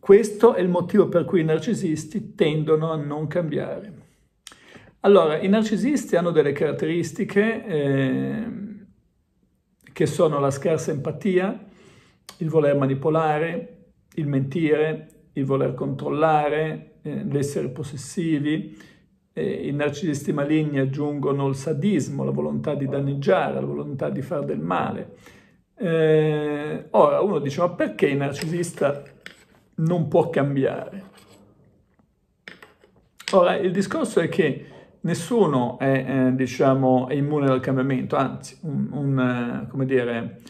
Questo è il motivo per cui i narcisisti tendono a non cambiare. Allora, i narcisisti hanno delle caratteristiche eh, che sono la scarsa empatia, il voler manipolare, il mentire, il voler controllare, eh, l'essere possessivi. Eh, I narcisisti maligni aggiungono il sadismo, la volontà di danneggiare, la volontà di fare del male. Eh, ora uno dice, ma perché il narcisista non può cambiare. Ora, il discorso è che nessuno è, eh, diciamo, è immune dal cambiamento, anzi, un, un, eh, come dire,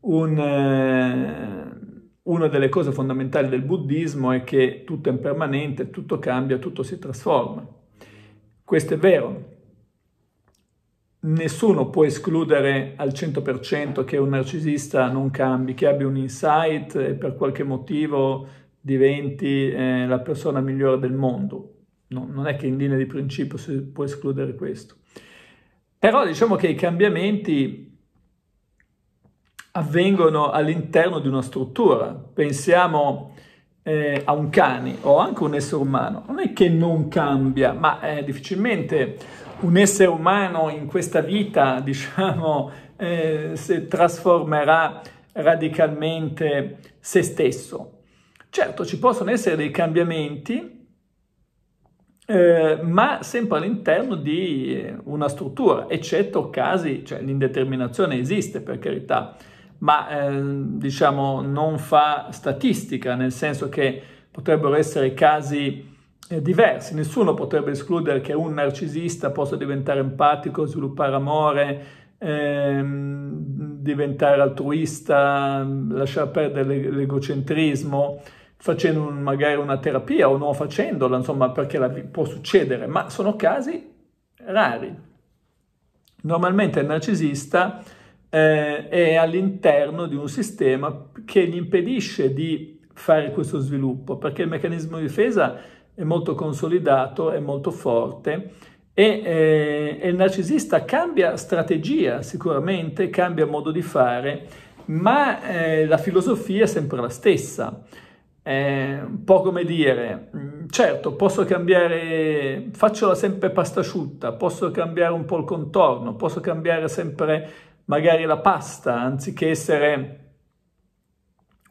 un, eh, una delle cose fondamentali del buddismo è che tutto è impermanente, tutto cambia, tutto si trasforma. Questo è vero. Nessuno può escludere al 100% che un narcisista non cambi, che abbia un insight e per qualche motivo diventi eh, la persona migliore del mondo. No, non è che in linea di principio si può escludere questo. Però diciamo che i cambiamenti avvengono all'interno di una struttura. Pensiamo eh, a un cane o anche un essere umano. Non è che non cambia, ma eh, difficilmente un essere umano in questa vita, diciamo, eh, si trasformerà radicalmente se stesso. Certo, ci possono essere dei cambiamenti, eh, ma sempre all'interno di una struttura, eccetto casi, cioè l'indeterminazione esiste per carità, ma eh, diciamo non fa statistica, nel senso che potrebbero essere casi eh, diversi, nessuno potrebbe escludere che un narcisista possa diventare empatico, sviluppare amore, ehm, diventare altruista, lasciare perdere l'egocentrismo facendo un, magari una terapia o non facendola, insomma, perché la, può succedere, ma sono casi rari. Normalmente il narcisista eh, è all'interno di un sistema che gli impedisce di fare questo sviluppo, perché il meccanismo di difesa è molto consolidato, è molto forte e, eh, il narcisista cambia strategia sicuramente, cambia modo di fare, ma eh, la filosofia è sempre la stessa è un po' come dire, mm, certo, posso cambiare, facciola sempre pasta asciutta, posso cambiare un po' il contorno, posso cambiare sempre magari la pasta, anziché essere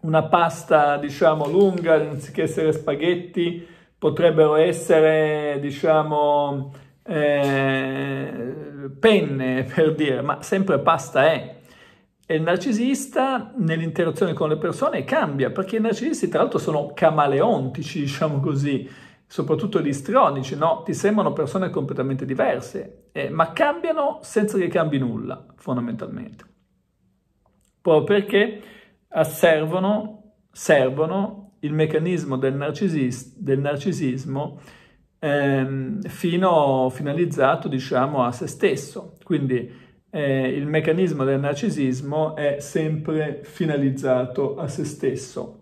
una pasta, diciamo, lunga, anziché essere spaghetti, potrebbero essere, diciamo, eh, penne, per dire, ma sempre pasta è, e il narcisista nell'interazione con le persone cambia, perché i narcisisti tra l'altro sono camaleontici, diciamo così, soprattutto gli istrionici, no? Ti sembrano persone completamente diverse, eh, ma cambiano senza che cambi nulla, fondamentalmente. Proprio perché asservono, servono il meccanismo del, narcisis, del narcisismo ehm, fino, finalizzato, diciamo, a se stesso. Quindi eh, il meccanismo del narcisismo è sempre finalizzato a se stesso.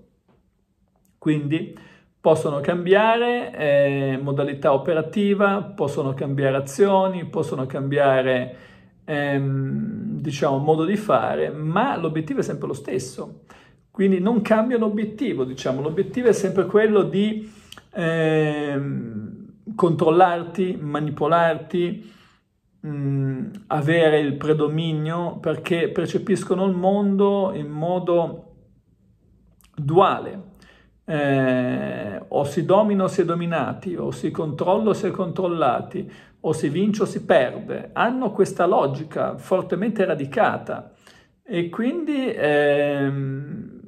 Quindi possono cambiare eh, modalità operativa, possono cambiare azioni, possono cambiare ehm, diciamo modo di fare, ma l'obiettivo è sempre lo stesso. Quindi non cambia l'obiettivo, diciamo, l'obiettivo è sempre quello di ehm, controllarti, manipolarti, mh, avere il predominio perché percepiscono il mondo in modo duale. Eh, o si domina o si è dominati, o si controlla o si è controllati, o si vince o si perde. Hanno questa logica fortemente radicata e quindi eh,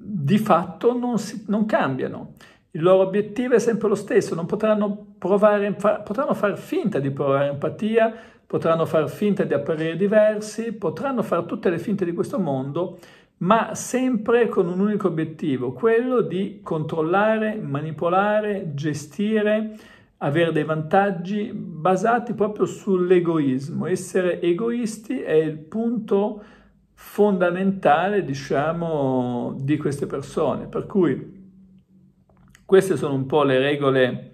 di fatto non, si, non, cambiano. Il loro obiettivo è sempre lo stesso, non potranno, provare, potranno far finta di provare empatia, potranno far finta di apparire diversi, potranno fare tutte le finte di questo mondo, ma sempre con un unico obiettivo, quello di controllare, manipolare, gestire, avere dei vantaggi basati proprio sull'egoismo. Essere egoisti è il punto fondamentale, diciamo, di queste persone. Per cui queste sono un po' le regole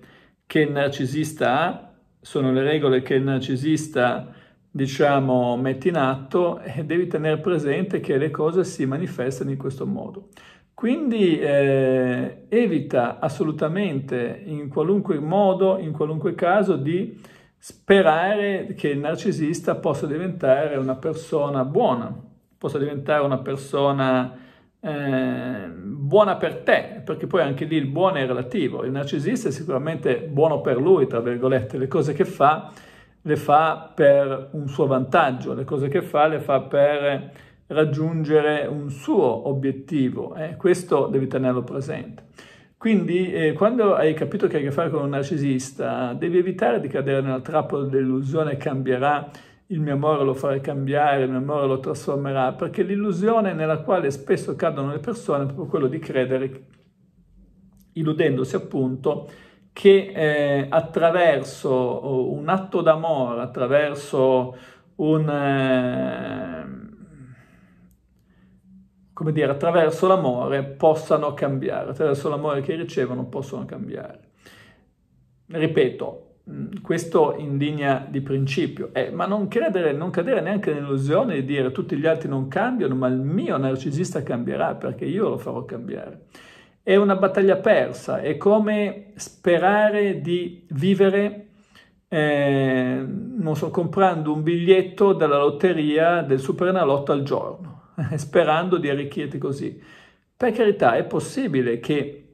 che il narcisista ha sono le regole che il narcisista, diciamo, mette in atto e devi tenere presente che le cose si manifestano in questo modo. Quindi eh, evita assolutamente in qualunque modo, in qualunque caso, di sperare che il narcisista possa diventare una persona buona, possa diventare una persona Ehm, buona per te, perché poi anche lì il buono è relativo, il narcisista è sicuramente buono per lui, tra virgolette, le cose che fa le fa per un suo vantaggio, le cose che fa le fa per raggiungere un suo obiettivo, eh? questo devi tenerlo presente. Quindi eh, quando hai capito che hai a che fare con un narcisista devi evitare di cadere nella trappola dell'illusione cambierà il mio amore lo farà cambiare, il mio amore lo trasformerà, perché l'illusione nella quale spesso cadono le persone è proprio quello di credere, illudendosi appunto, che eh, attraverso eh, un atto d'amore, attraverso un... Eh, come dire, attraverso l'amore possano cambiare, attraverso l'amore che ricevono possono cambiare. Ripeto, questo in linea di principio, eh, ma non, credere, non cadere neanche nell'illusione di dire tutti gli altri non cambiano, ma il mio narcisista cambierà perché io lo farò cambiare. È una battaglia persa, è come sperare di vivere, eh, non so, comprando un biglietto della lotteria del Superenalotto al giorno, sperando di arricchirti così. Per carità, è possibile che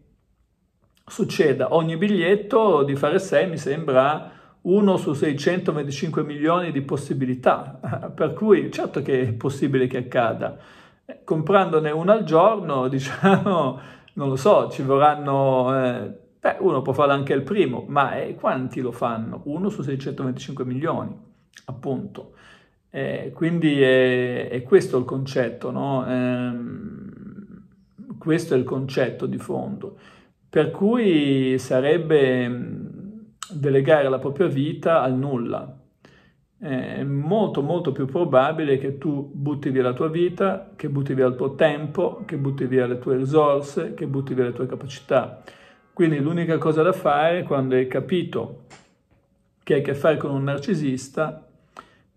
succeda. Ogni biglietto di fare 6 mi sembra 1 su 625 milioni di possibilità, per cui certo che è possibile che accada. Eh, comprandone uno al giorno, diciamo, non lo so, ci vorranno... Eh, beh, uno può fare anche il primo, ma eh, quanti lo fanno? Uno su 625 milioni, appunto. Eh, quindi è, è, questo il concetto, no? Ehm, questo è il concetto di fondo per cui sarebbe mm, delegare la propria vita al nulla. È molto molto più probabile che tu butti via la tua vita, che butti via il tuo tempo, che butti via le tue risorse, che butti via le tue capacità. Quindi l'unica cosa da fare quando hai capito che hai a che fare con un narcisista,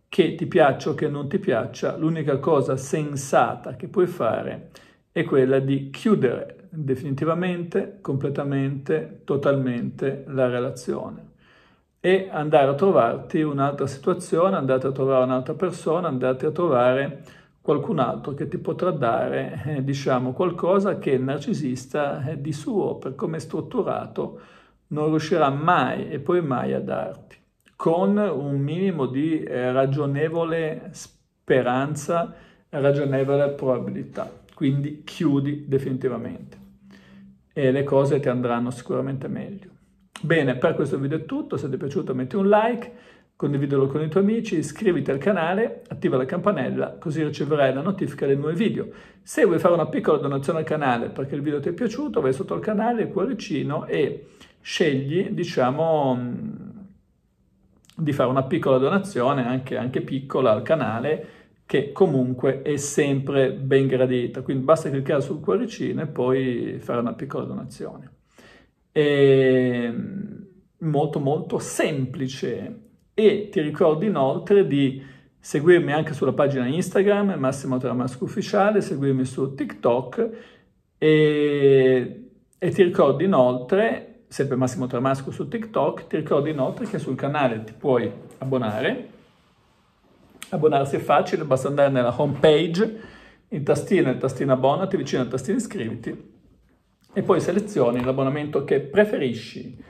che ti piaccia o che non ti piaccia, l'unica cosa sensata che puoi fare è quella di chiudere definitivamente, completamente, totalmente la relazione e andare a trovarti un'altra situazione, andate a trovare un'altra persona, andate a trovare qualcun altro che ti potrà dare, eh, diciamo, qualcosa che il narcisista eh, di suo, per come è strutturato, non riuscirà mai e poi mai a darti, con un minimo di eh, ragionevole speranza, ragionevole probabilità. Quindi chiudi definitivamente e le cose ti andranno sicuramente meglio. Bene, per questo video è tutto, se ti è piaciuto metti un like, condividilo con i tuoi amici, iscriviti al canale, attiva la campanella così riceverai la notifica dei nuovi video. Se vuoi fare una piccola donazione al canale perché il video ti è piaciuto, vai sotto al canale, il cuoricino e scegli, diciamo, mm, di fare una piccola donazione, anche, anche piccola, al canale che comunque è sempre ben gradita. Quindi basta cliccare sul cuoricino e poi fare una piccola donazione. È mm, molto molto semplice e ti ricordo inoltre di seguirmi anche sulla pagina Instagram Massimo Tramasco Ufficiale, seguirmi su TikTok e, e ti ricordo inoltre sempre Massimo Tramasco su TikTok, ti ricordo inoltre che sul canale ti puoi abbonare Abbonarsi è facile, basta andare nella home page, il tastino, il tastino abbonati, vicino al tastino iscriviti e poi selezioni l'abbonamento che preferisci